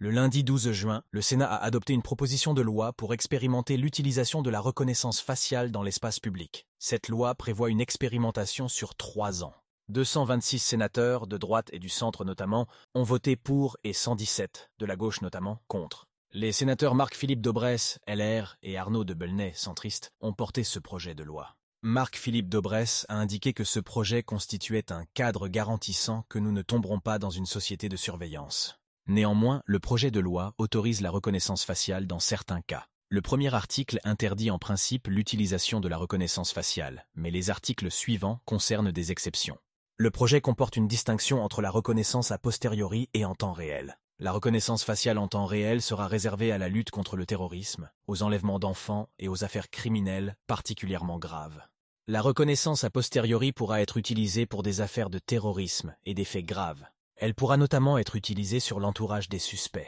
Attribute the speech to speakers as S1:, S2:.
S1: Le lundi 12 juin, le Sénat a adopté une proposition de loi pour expérimenter l'utilisation de la reconnaissance faciale dans l'espace public. Cette loi prévoit une expérimentation sur trois ans. 226 sénateurs, de droite et du centre notamment, ont voté pour et 117, de la gauche notamment, contre. Les sénateurs Marc-Philippe Daubresse, LR, et Arnaud de Belnay, centriste, ont porté ce projet de loi. Marc-Philippe Daubresse a indiqué que ce projet constituait un cadre garantissant que nous ne tomberons pas dans une société de surveillance. Néanmoins, le projet de loi autorise la reconnaissance faciale dans certains cas. Le premier article interdit en principe l'utilisation de la reconnaissance faciale, mais les articles suivants concernent des exceptions. Le projet comporte une distinction entre la reconnaissance a posteriori et en temps réel. La reconnaissance faciale en temps réel sera réservée à la lutte contre le terrorisme, aux enlèvements d'enfants et aux affaires criminelles particulièrement graves. La reconnaissance a posteriori pourra être utilisée pour des affaires de terrorisme et des faits graves, elle pourra notamment être utilisée sur l'entourage des suspects.